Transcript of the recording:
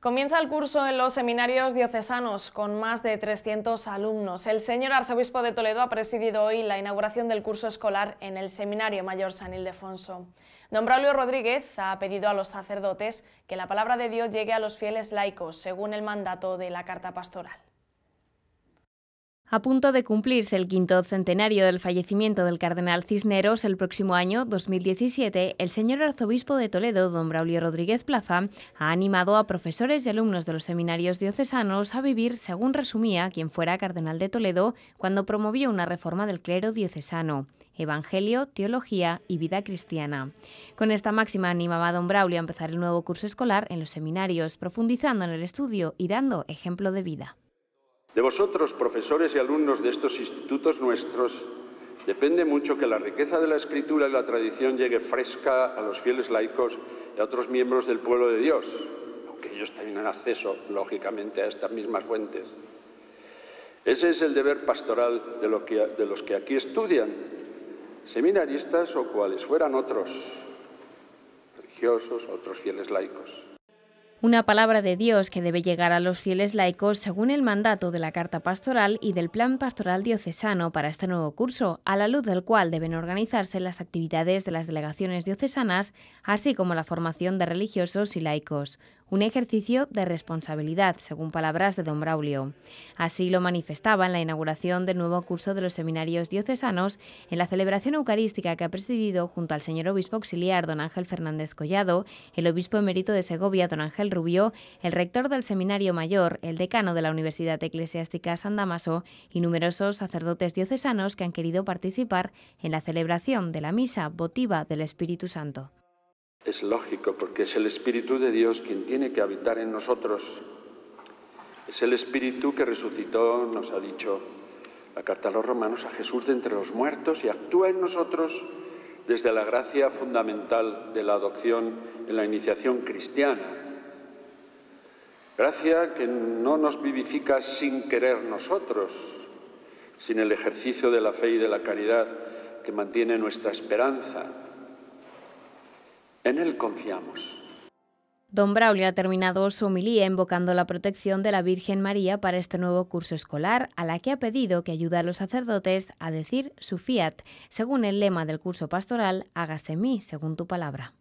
Comienza el curso en los seminarios diocesanos con más de 300 alumnos. El señor arzobispo de Toledo ha presidido hoy la inauguración del curso escolar en el Seminario Mayor San Ildefonso. Don Braulio Rodríguez ha pedido a los sacerdotes que la palabra de Dios llegue a los fieles laicos, según el mandato de la Carta Pastoral. A punto de cumplirse el quinto centenario del fallecimiento del cardenal Cisneros, el próximo año, 2017, el señor arzobispo de Toledo, don Braulio Rodríguez Plaza, ha animado a profesores y alumnos de los seminarios diocesanos a vivir, según resumía quien fuera cardenal de Toledo, cuando promovió una reforma del clero diocesano. Evangelio, Teología y Vida Cristiana. Con esta máxima animaba a don Braulio a empezar el nuevo curso escolar en los seminarios, profundizando en el estudio y dando ejemplo de vida. De vosotros, profesores y alumnos de estos institutos nuestros, depende mucho que la riqueza de la escritura y la tradición llegue fresca a los fieles laicos y a otros miembros del pueblo de Dios, aunque ellos tengan acceso, lógicamente, a estas mismas fuentes. Ese es el deber pastoral de, de los que aquí estudian, seminaristas o cuales fueran otros, religiosos, otros fieles laicos. Una palabra de Dios que debe llegar a los fieles laicos según el mandato de la Carta Pastoral y del Plan Pastoral Diocesano para este nuevo curso, a la luz del cual deben organizarse las actividades de las delegaciones diocesanas, así como la formación de religiosos y laicos un ejercicio de responsabilidad, según palabras de don Braulio. Así lo manifestaba en la inauguración del nuevo curso de los seminarios diocesanos en la celebración eucarística que ha presidido junto al señor obispo auxiliar don Ángel Fernández Collado, el obispo emérito de Segovia don Ángel Rubio, el rector del Seminario Mayor, el decano de la Universidad Eclesiástica San Damaso y numerosos sacerdotes diocesanos que han querido participar en la celebración de la misa votiva del Espíritu Santo. Es lógico, porque es el Espíritu de Dios quien tiene que habitar en nosotros. Es el Espíritu que resucitó, nos ha dicho la carta a los romanos, a Jesús de entre los muertos y actúa en nosotros desde la gracia fundamental de la adopción en la iniciación cristiana. Gracia que no nos vivifica sin querer nosotros, sin el ejercicio de la fe y de la caridad que mantiene nuestra esperanza, en Él confiamos. Don Braulio ha terminado su homilía invocando la protección de la Virgen María para este nuevo curso escolar, a la que ha pedido que ayude a los sacerdotes a decir su fiat, según el lema del curso pastoral, hágase mí, según tu palabra.